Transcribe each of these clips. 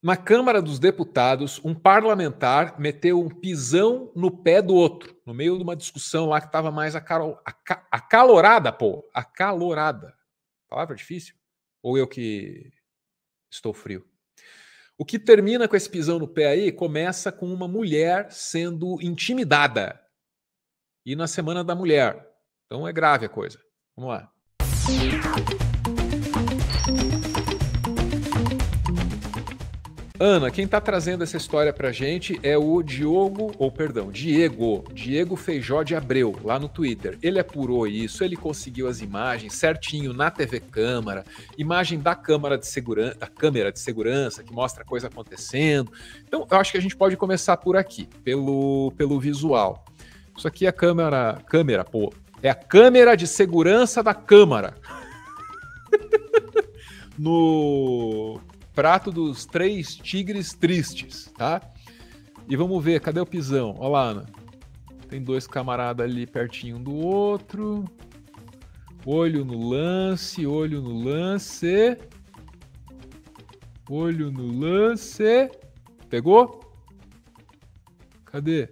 Na Câmara dos Deputados, um parlamentar meteu um pisão no pé do outro, no meio de uma discussão lá que estava mais acal acal acalorada, pô. Acalorada. Palavra difícil? Ou eu que estou frio? O que termina com esse pisão no pé aí começa com uma mulher sendo intimidada. E na Semana da Mulher. Então é grave a coisa. Vamos lá. Ana, quem está trazendo essa história para gente é o Diogo, ou perdão, Diego, Diego Feijó de Abreu, lá no Twitter. Ele apurou isso, ele conseguiu as imagens certinho na TV Câmara, imagem da câmara de segurança, da câmera de segurança que mostra a coisa acontecendo. Então, eu acho que a gente pode começar por aqui, pelo, pelo visual. Isso aqui é a câmera, câmera, pô, é a câmera de segurança da Câmara. no Prato dos Três Tigres Tristes, tá? E vamos ver, cadê o pisão? Olha lá, Ana. Tem dois camaradas ali pertinho um do outro. Olho no lance, olho no lance. Olho no lance. Pegou? Cadê?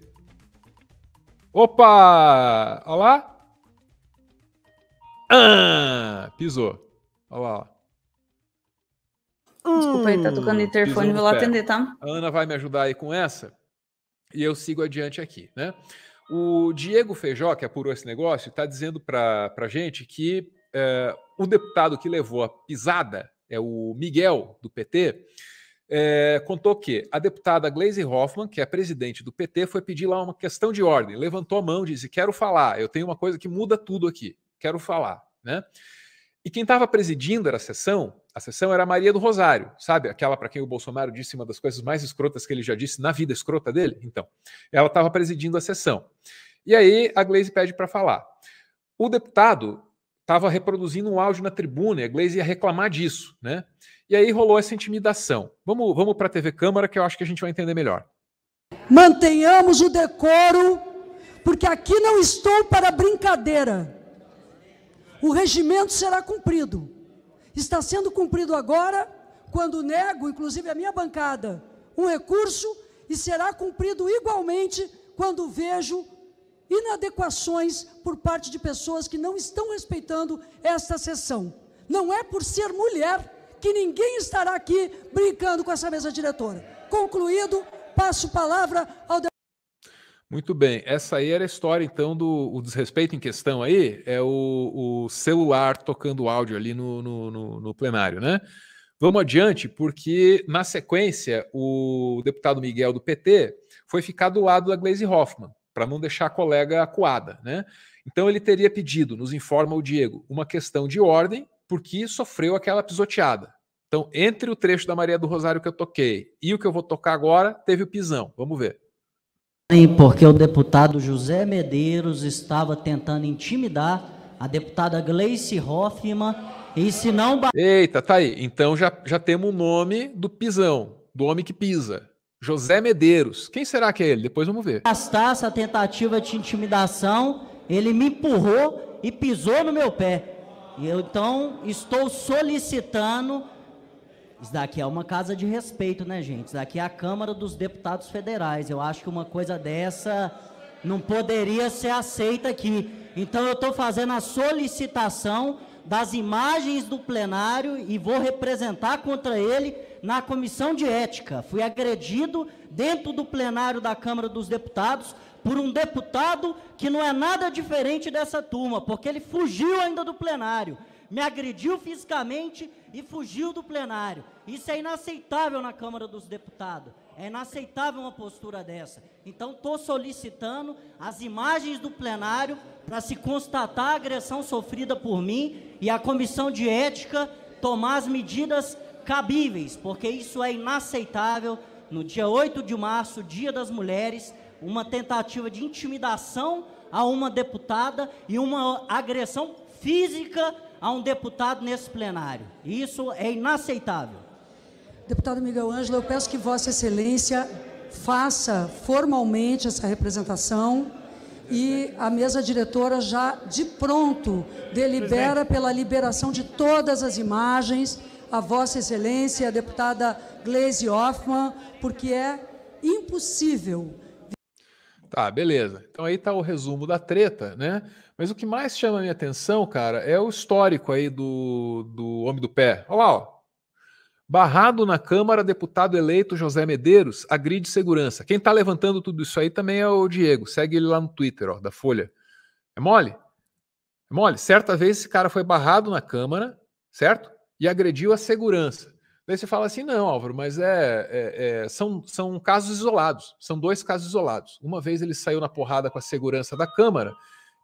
Opa! Olha lá. Ah, pisou. Olha lá. Desculpa aí, tá hum, tocando interfone, vou lá atender, tá? A Ana vai me ajudar aí com essa e eu sigo adiante aqui, né? O Diego Feijó, que apurou esse negócio, está dizendo para a gente que é, o deputado que levou a pisada, é o Miguel, do PT, é, contou que a deputada Glaise Hoffmann, que é presidente do PT, foi pedir lá uma questão de ordem, levantou a mão, disse: Quero falar, eu tenho uma coisa que muda tudo aqui, quero falar, né? E quem estava presidindo a sessão a sessão era Maria do Rosário, sabe? Aquela para quem o Bolsonaro disse uma das coisas mais escrotas que ele já disse na vida escrota dele. Então, ela estava presidindo a sessão. E aí a Gleisi pede para falar. O deputado estava reproduzindo um áudio na tribuna e a Glaze ia reclamar disso, né? E aí rolou essa intimidação. Vamos, vamos para a TV Câmara que eu acho que a gente vai entender melhor. Mantenhamos o decoro, porque aqui não estou para brincadeira. O regimento será cumprido está sendo cumprido agora, quando nego, inclusive a minha bancada, um recurso, e será cumprido igualmente quando vejo inadequações por parte de pessoas que não estão respeitando esta sessão. Não é por ser mulher que ninguém estará aqui brincando com essa mesa diretora. Concluído, passo palavra ao muito bem. Essa aí era a história, então, do o desrespeito em questão aí, é o, o celular tocando áudio ali no, no, no, no plenário, né? Vamos adiante, porque na sequência o deputado Miguel do PT foi ficar do lado da Glaze Hoffman, para não deixar a colega acuada, né? Então ele teria pedido, nos informa o Diego, uma questão de ordem, porque sofreu aquela pisoteada. Então, entre o trecho da Maria do Rosário que eu toquei e o que eu vou tocar agora, teve o pisão. Vamos ver porque o deputado José Medeiros estava tentando intimidar a deputada Gleice Hoffmann e se não... Eita, tá aí. Então já, já temos o nome do pisão, do homem que pisa. José Medeiros. Quem será que é ele? Depois vamos ver. Bastasse a tentativa de intimidação, ele me empurrou e pisou no meu pé. Eu, então, estou solicitando isso daqui é uma casa de respeito, né, gente? Isso daqui é a Câmara dos Deputados Federais. Eu acho que uma coisa dessa não poderia ser aceita aqui. Então, eu estou fazendo a solicitação das imagens do plenário e vou representar contra ele na comissão de ética. Fui agredido dentro do plenário da Câmara dos Deputados por um deputado que não é nada diferente dessa turma, porque ele fugiu ainda do plenário me agrediu fisicamente e fugiu do plenário. Isso é inaceitável na Câmara dos Deputados. É inaceitável uma postura dessa. Então, estou solicitando as imagens do plenário para se constatar a agressão sofrida por mim e a comissão de ética tomar as medidas cabíveis, porque isso é inaceitável. No dia 8 de março, Dia das Mulheres, uma tentativa de intimidação a uma deputada e uma agressão física a um deputado nesse plenário. Isso é inaceitável. Deputado Miguel Ângelo, eu peço que Vossa Excelência faça formalmente essa representação e a mesa diretora já de pronto delibera pela liberação de todas as imagens a Vossa Excelência, a deputada Gleisi Hoffmann, porque é impossível Tá, beleza. Então aí tá o resumo da treta, né? Mas o que mais chama a minha atenção, cara, é o histórico aí do, do Homem do Pé. Olha lá, ó. Barrado na Câmara, deputado eleito José Medeiros agride segurança. Quem tá levantando tudo isso aí também é o Diego. Segue ele lá no Twitter, ó, da Folha. É mole? É mole? Certa vez esse cara foi barrado na Câmara, certo? E agrediu a segurança. Daí você fala assim, não, Álvaro, mas é, é, é, são, são casos isolados, são dois casos isolados. Uma vez ele saiu na porrada com a segurança da Câmara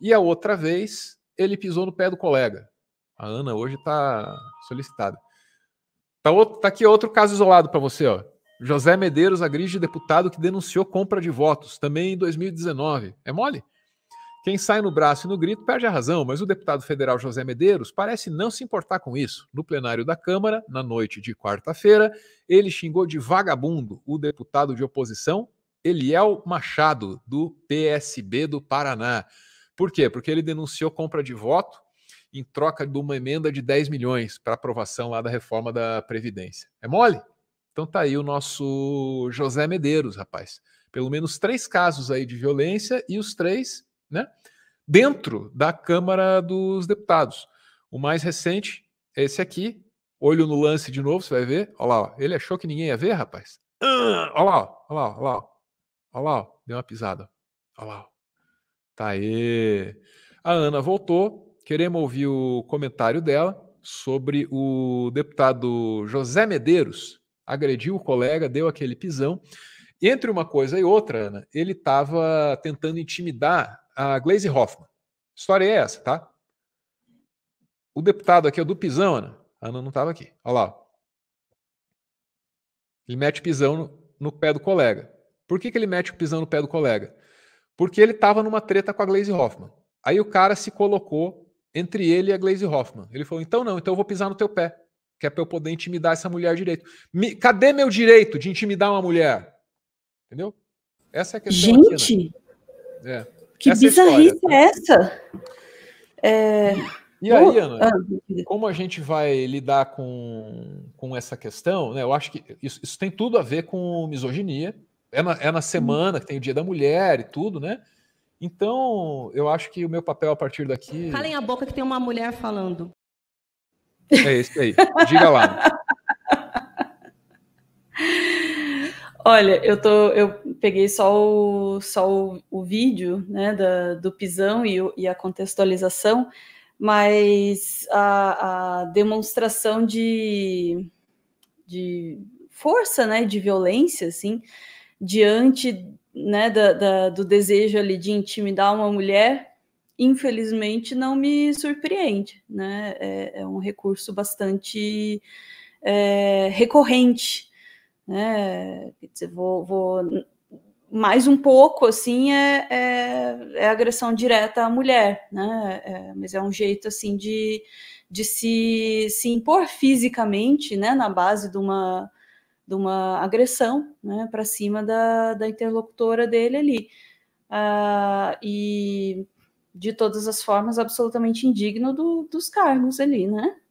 e a outra vez ele pisou no pé do colega. A Ana hoje está solicitada. Tá, outro, tá aqui outro caso isolado para você, ó. José Medeiros Agrige, deputado que denunciou compra de votos, também em 2019. É mole? Quem sai no braço e no grito perde a razão, mas o deputado federal José Medeiros parece não se importar com isso. No plenário da Câmara, na noite de quarta-feira, ele xingou de vagabundo o deputado de oposição Eliel Machado, do PSB do Paraná. Por quê? Porque ele denunciou compra de voto em troca de uma emenda de 10 milhões para aprovação lá da reforma da Previdência. É mole? Então tá aí o nosso José Medeiros, rapaz. Pelo menos três casos aí de violência e os três né? dentro da Câmara dos Deputados. O mais recente é esse aqui. Olho no lance de novo, você vai ver. Olha lá, ele achou que ninguém ia ver, rapaz. Ah, olha lá, olha lá, olha lá. deu uma pisada. Olha lá. Tá aí. A Ana voltou. Queremos ouvir o comentário dela sobre o deputado José Medeiros. Agrediu o colega, deu aquele pisão. Entre uma coisa e outra, Ana, ele estava tentando intimidar a Glaze Hoffman. história é essa, tá? O deputado aqui é o do Pisão, Ana. A Ana não estava aqui. Olha lá. Ele mete pisão no, no, pé do colega. Por que, que ele mete o pisão no pé do colega? Porque ele estava numa treta com a Glaze Hoffman. Aí o cara se colocou entre ele e a Glaze Hoffman. Ele falou: então não, então eu vou pisar no teu pé, que é para eu poder intimidar essa mulher direito. Me, cadê meu direito de intimidar uma mulher? Entendeu? Essa é a questão. Gente! Aqui, né? é. Que essa é bizarrice é, essa? É... E aí, Ana, ah. como a gente vai lidar com, com essa questão? Né? Eu acho que isso, isso tem tudo a ver com misoginia. É na, é na uhum. semana que tem o Dia da Mulher e tudo, né? Então, eu acho que o meu papel a partir daqui. Calem a boca que tem uma mulher falando. É isso aí. Diga lá. Olha, eu tô, eu peguei só o, só o, o vídeo né, da, do pisão e, e, a contextualização, mas a, a demonstração de, de força, né, de violência, assim, diante né, da, da, do desejo ali de intimidar uma mulher, infelizmente não me surpreende, né? É, é um recurso bastante é, recorrente né? Quer dizer, vou, vou mais um pouco assim é, é, é, agressão direta à mulher, né? É, mas é um jeito assim de, de se, se impor fisicamente, né? Na base de uma, de uma agressão, né? Para cima da, da interlocutora dele ali. Ah, e de todas as formas absolutamente indigno do, dos cargos ali, né?